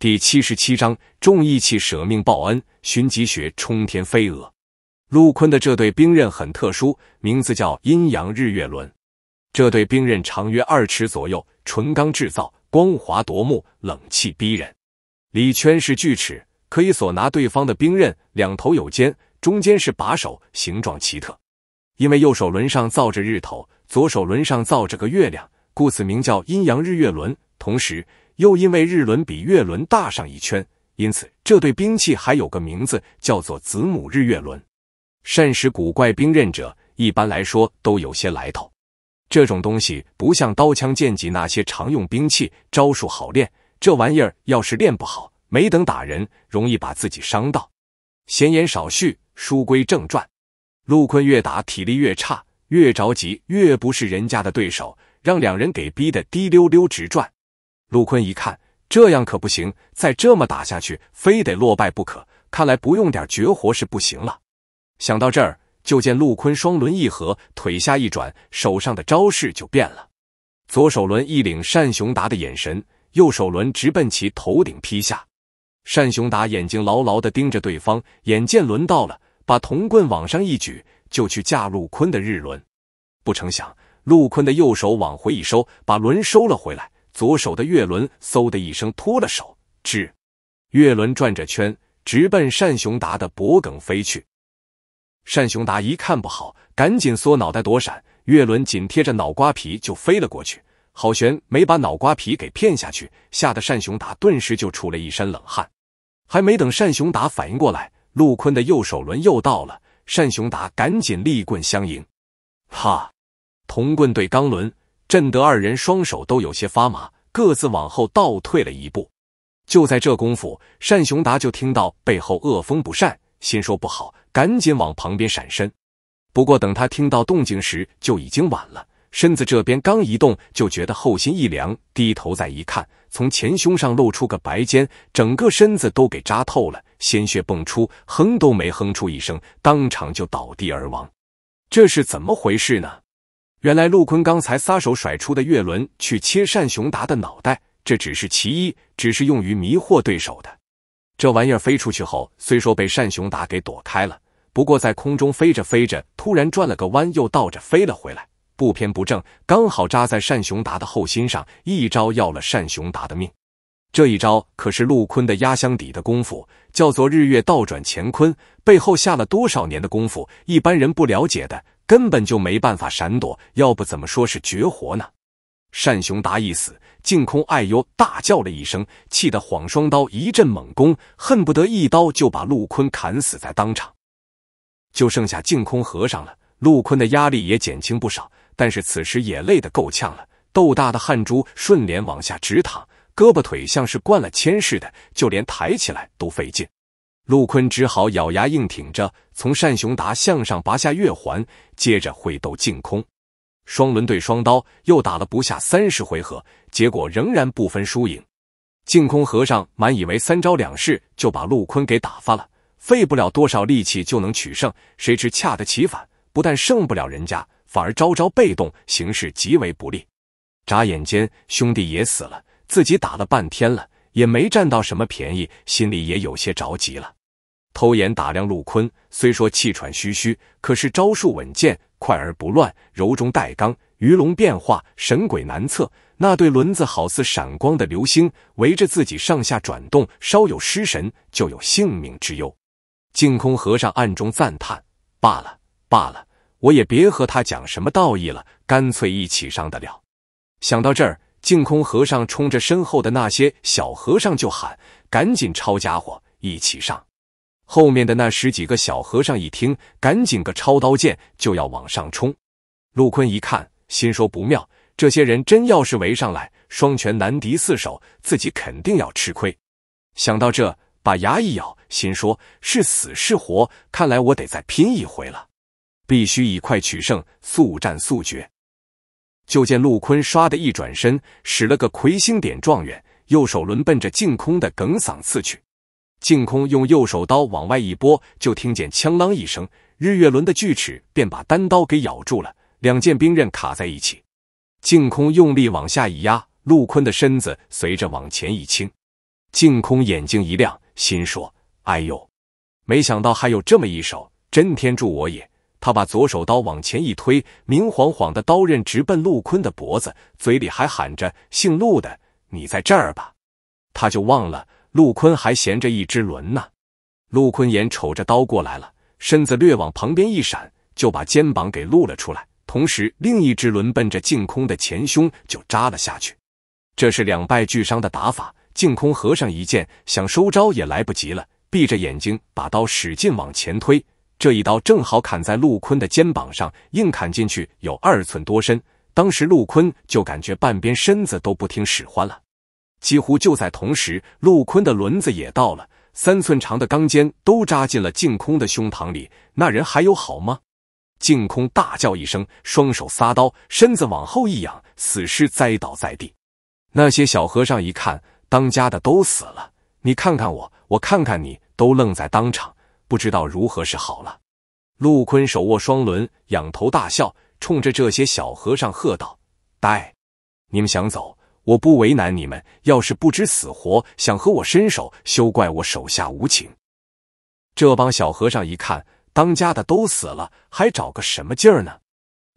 第七十七章重义气舍命报恩寻疾雪冲天飞蛾。陆坤的这对兵刃很特殊，名字叫阴阳日月轮。这对兵刃长约二尺左右，纯钢制造，光滑夺目，冷气逼人。里圈是锯齿，可以锁拿对方的兵刃，两头有尖，中间是把手，形状奇特。因为右手轮上造着日头，左手轮上造着个月亮，故此名叫阴阳日月轮。同时。又因为日轮比月轮大上一圈，因此这对兵器还有个名字，叫做子母日月轮。膳食古怪兵刃者，一般来说都有些来头。这种东西不像刀枪剑戟那些常用兵器，招数好练。这玩意儿要是练不好，没等打人，容易把自己伤到。闲言少叙，书归正传。陆坤越打体力越差，越着急越不是人家的对手，让两人给逼得滴溜溜直转。陆坤一看，这样可不行，再这么打下去，非得落败不可。看来不用点绝活是不行了。想到这儿，就见陆坤双轮一合，腿下一转，手上的招式就变了。左手轮一领单雄达的眼神，右手轮直奔其头顶劈下。单雄达眼睛牢牢的盯着对方，眼见轮到了，把铜棍往上一举，就去架陆坤的日轮。不成想，陆坤的右手往回一收，把轮收了回来。左手的月轮嗖的一声脱了手，吱，月轮转着圈直奔单雄达的脖梗飞去。单雄达一看不好，赶紧缩脑袋躲闪，月轮紧贴着脑瓜皮就飞了过去。好悬没把脑瓜皮给骗下去，吓得单雄达顿时就出了一身冷汗。还没等单雄达反应过来，陆坤的右手轮又到了，单雄达赶紧立棍相迎，哈，铜棍对钢轮。震得二人双手都有些发麻，各自往后倒退了一步。就在这功夫，单雄达就听到背后恶风不善，心说不好，赶紧往旁边闪身。不过等他听到动静时，就已经晚了。身子这边刚一动，就觉得后心一凉，低头再一看，从前胸上露出个白尖，整个身子都给扎透了，鲜血迸出，哼都没哼出一声，当场就倒地而亡。这是怎么回事呢？原来陆坤刚才撒手甩出的月轮去切单雄达的脑袋，这只是其一，只是用于迷惑对手的。这玩意儿飞出去后，虽说被单雄达给躲开了，不过在空中飞着飞着，突然转了个弯，又倒着飞了回来，不偏不正，刚好扎在单雄达的后心上，一招要了单雄达的命。这一招可是陆坤的压箱底的功夫，叫做“日月倒转乾坤”，背后下了多少年的功夫，一般人不了解的。根本就没办法闪躲，要不怎么说是绝活呢？单雄达一死，净空哎呦大叫了一声，气得晃双刀一阵猛攻，恨不得一刀就把陆坤砍死在当场。就剩下净空和尚了，陆坤的压力也减轻不少，但是此时也累得够呛了，豆大的汗珠顺脸往下直淌，胳膊腿像是灌了铅似的，就连抬起来都费劲。陆坤只好咬牙硬挺着，从单雄达向上拔下月环，接着挥斗净空，双轮对双刀，又打了不下三十回合，结果仍然不分输赢。净空和尚满以为三招两式就把陆坤给打发了，费不了多少力气就能取胜，谁知恰得其反，不但胜不了人家，反而招招被动，形势极为不利。眨眼间，兄弟也死了，自己打了半天了，也没占到什么便宜，心里也有些着急了。偷眼打量陆坤，虽说气喘吁吁，可是招数稳健，快而不乱，柔中带刚，鱼龙变化，神鬼难测。那对轮子好似闪光的流星，围着自己上下转动，稍有失神，就有性命之忧。净空和尚暗中赞叹：“罢了，罢了，我也别和他讲什么道义了，干脆一起上得了。”想到这儿，净空和尚冲着身后的那些小和尚就喊：“赶紧抄家伙，一起上！”后面的那十几个小和尚一听，赶紧个抄刀剑就要往上冲。陆坤一看，心说不妙，这些人真要是围上来，双拳难敌四手，自己肯定要吃亏。想到这，把牙一咬，心说是死是活，看来我得再拼一回了，必须以快取胜，速战速决。就见陆坤唰的一转身，使了个魁星点状元，右手轮奔着净空的哽嗓刺去。净空用右手刀往外一拨，就听见“锵啷”一声，日月轮的锯齿便把单刀给咬住了，两件兵刃卡在一起。净空用力往下一压，陆坤的身子随着往前一倾。净空眼睛一亮，心说：“哎呦，没想到还有这么一手，真天助我也！”他把左手刀往前一推，明晃晃的刀刃直奔陆坤的脖子，嘴里还喊着：“姓陆的，你在这儿吧！”他就忘了。陆坤还衔着一只轮呢，陆坤眼瞅着刀过来了，身子略往旁边一闪，就把肩膀给露了出来，同时另一只轮奔着净空的前胸就扎了下去。这是两败俱伤的打法。净空合上一剑，想收招也来不及了，闭着眼睛把刀使劲往前推。这一刀正好砍在陆坤的肩膀上，硬砍进去有二寸多深。当时陆坤就感觉半边身子都不听使唤了。几乎就在同时，陆坤的轮子也到了，三寸长的钢尖都扎进了净空的胸膛里。那人还有好吗？净空大叫一声，双手撒刀，身子往后一仰，死尸栽倒在地。那些小和尚一看，当家的都死了，你看看我，我看看你，都愣在当场，不知道如何是好了。陆坤手握双轮，仰头大笑，冲着这些小和尚喝道：“呆！你们想走？”我不为难你们，要是不知死活想和我伸手，休怪我手下无情。这帮小和尚一看当家的都死了，还找个什么劲儿呢？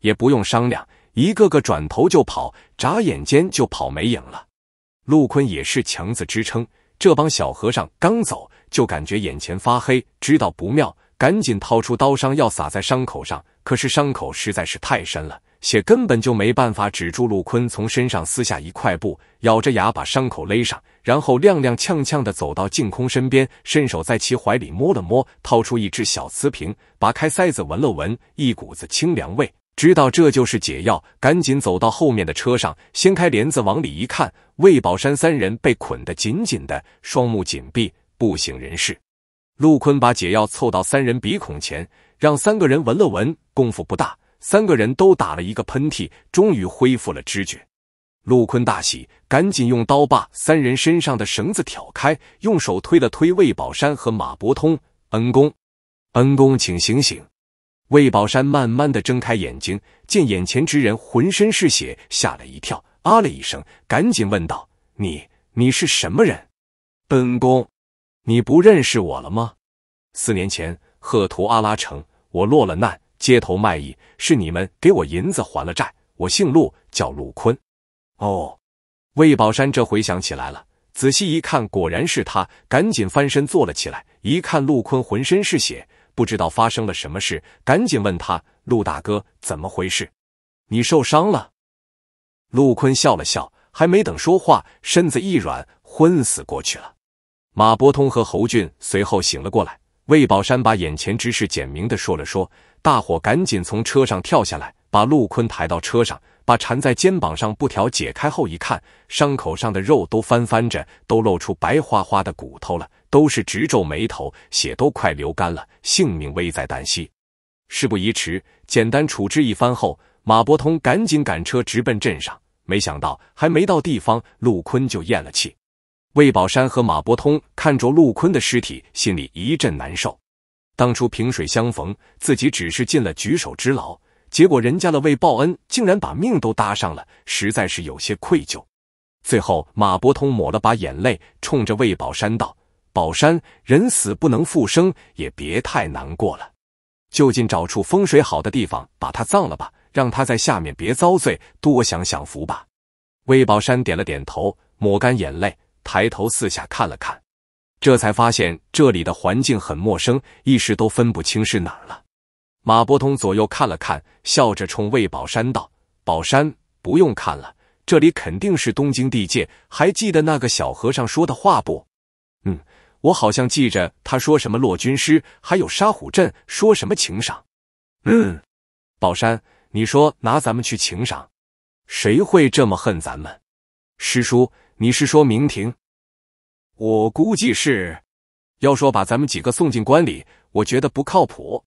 也不用商量，一个个转头就跑，眨眼间就跑没影了。陆坤也是强子支撑，这帮小和尚刚走，就感觉眼前发黑，知道不妙，赶紧掏出刀伤要撒在伤口上，可是伤口实在是太深了。血根本就没办法止住。陆坤从身上撕下一块布，咬着牙把伤口勒上，然后踉踉跄跄地走到净空身边，伸手在其怀里摸了摸，掏出一只小瓷瓶，拔开塞子闻了闻，一股子清凉味，知道这就是解药，赶紧走到后面的车上，掀开帘子往里一看，魏宝山三人被捆得紧紧的，双目紧闭，不省人事。陆坤把解药凑到三人鼻孔前，让三个人闻了闻，功夫不大。三个人都打了一个喷嚏，终于恢复了知觉。陆坤大喜，赶紧用刀把三人身上的绳子挑开，用手推了推魏宝山和马伯通：“恩公，恩公，请醒醒！”魏宝山慢慢的睁开眼睛，见眼前之人浑身是血，吓了一跳，啊了一声，赶紧问道：“你，你是什么人？本宫，你不认识我了吗？四年前，赫图阿拉城，我落了难。”街头卖艺是你们给我银子还了债，我姓陆，叫陆坤。哦，魏宝山这回想起来了，仔细一看，果然是他，赶紧翻身坐了起来，一看陆坤浑身是血，不知道发生了什么事，赶紧问他：“陆大哥，怎么回事？你受伤了？”陆坤笑了笑，还没等说话，身子一软，昏死过去了。马伯通和侯俊随后醒了过来，魏宝山把眼前之事简明的说了说。大伙赶紧从车上跳下来，把陆坤抬到车上，把缠在肩膀上布条解开后一看，伤口上的肉都翻翻着，都露出白花花的骨头了，都是直皱眉头，血都快流干了，性命危在旦夕。事不宜迟，简单处置一番后，马伯通赶紧赶车直奔镇上。没想到还没到地方，陆坤就咽了气。魏宝山和马伯通看着陆坤的尸体，心里一阵难受。当初萍水相逢，自己只是尽了举手之劳，结果人家的为报恩竟然把命都搭上了，实在是有些愧疚。最后，马伯通抹了把眼泪，冲着魏宝山道：“宝山，人死不能复生，也别太难过了。就近找处风水好的地方，把他葬了吧，让他在下面别遭罪，多享享福吧。”魏宝山点了点头，抹干眼泪，抬头四下看了看。这才发现这里的环境很陌生，一时都分不清是哪儿了。马伯通左右看了看，笑着冲魏宝山道：“宝山，不用看了，这里肯定是东京地界。还记得那个小和尚说的话不？”“嗯，我好像记着，他说什么落军师，还有沙虎镇，说什么请赏。”“嗯，宝山，你说拿咱们去请赏，谁会这么恨咱们？”“师叔，你是说明庭？”我估计是，要说把咱们几个送进关里，我觉得不靠谱。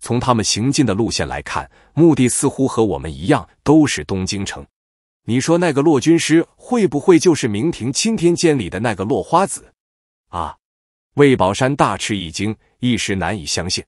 从他们行进的路线来看，目的似乎和我们一样，都是东京城。你说那个骆军师会不会就是明廷钦天监里的那个落花子？啊！魏宝山大吃一惊，一时难以相信。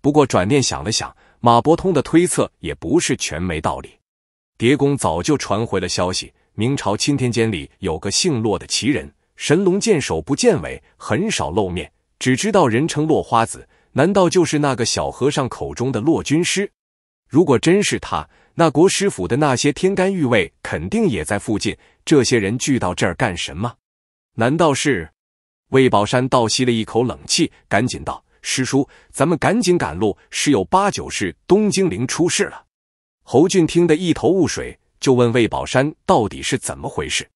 不过转念想了想，马伯通的推测也不是全没道理。蝶宫早就传回了消息，明朝钦天监里有个姓骆的奇人。神龙见首不见尾，很少露面，只知道人称落花子。难道就是那个小和尚口中的落军师？如果真是他，那国师府的那些天干玉位肯定也在附近。这些人聚到这儿干什么？难道是？魏宝山倒吸了一口冷气，赶紧道：“师叔，咱们赶紧赶路，十有八九是东精灵出事了。”侯俊听得一头雾水，就问魏宝山到底是怎么回事。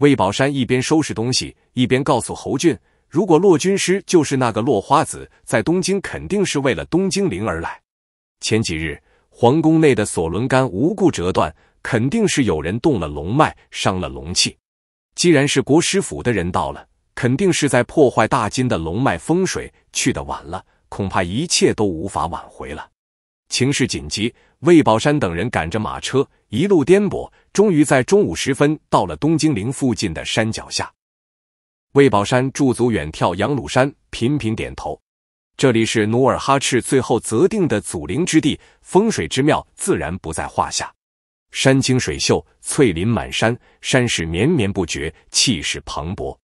魏宝山一边收拾东西，一边告诉侯俊：“如果骆军师就是那个落花子，在东京肯定是为了东京灵而来。前几日皇宫内的索轮杆无故折断，肯定是有人动了龙脉，伤了龙气。既然是国师府的人到了，肯定是在破坏大金的龙脉风水。去的晚了，恐怕一切都无法挽回了。”情势紧急，魏宝山等人赶着马车，一路颠簸，终于在中午时分到了东京陵附近的山脚下。魏宝山驻足远眺，杨鲁山频频点头。这里是努尔哈赤最后择定的祖陵之地，风水之妙自然不在话下。山清水秀，翠林满山，山势绵绵不绝，气势磅礴。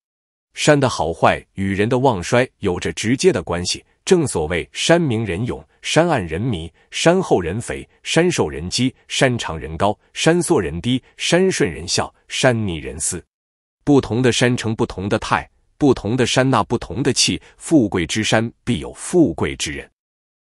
山的好坏与人的旺衰有着直接的关系。正所谓，山明人勇，山暗人迷，山厚人肥，山瘦人饥，山长人高，山缩人低，山顺人笑，山逆人思。不同的山成不同的态，不同的山纳不同的气。富贵之山必有富贵之人。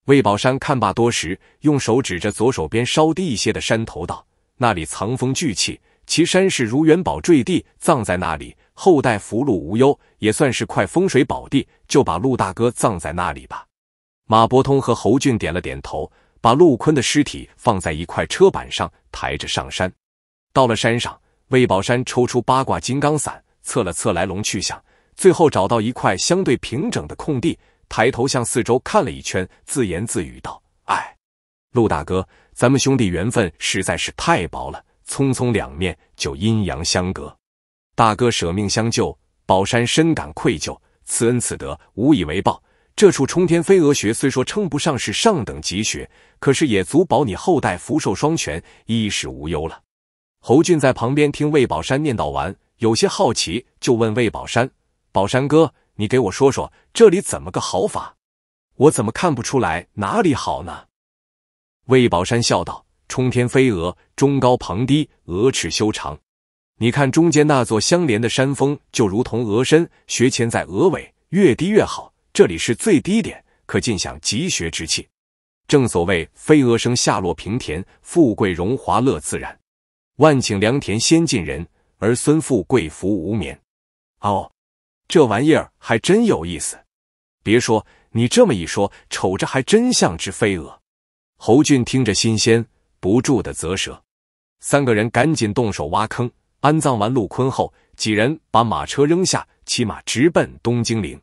魏宝山看罢多时，用手指着左手边稍低一些的山头道：“那里藏风聚气。”其山势如元宝坠地，葬在那里，后代福禄无忧，也算是块风水宝地，就把陆大哥葬在那里吧。马伯通和侯俊点了点头，把陆坤的尸体放在一块车板上，抬着上山。到了山上，魏宝山抽出八卦金刚伞，测了测来龙去向，最后找到一块相对平整的空地，抬头向四周看了一圈，自言自语道：“哎，陆大哥，咱们兄弟缘分实在是太薄了。”匆匆两面就阴阳相隔，大哥舍命相救，宝山深感愧疚，此恩此德无以为报。这处冲天飞蛾穴虽说称不上是上等极穴，可是也足保你后代福寿双全，衣食无忧了。侯俊在旁边听魏宝山念叨完，有些好奇，就问魏宝山：“宝山哥，你给我说说这里怎么个好法？我怎么看不出来哪里好呢？”魏宝山笑道。冲天飞蛾，中高旁低，鹅翅修长。你看中间那座相连的山峰，就如同鹅身；学前在鹅尾，越低越好。这里是最低点，可尽享极学之气。正所谓“飞蛾生下落平田，富贵荣华乐自然；万顷良田先尽人，儿孙富贵福无眠。”哦，这玩意儿还真有意思。别说你这么一说，瞅着还真像只飞蛾。侯俊听着新鲜。不住的啧舌，三个人赶紧动手挖坑安葬完陆坤后，几人把马车扔下，骑马直奔东京陵。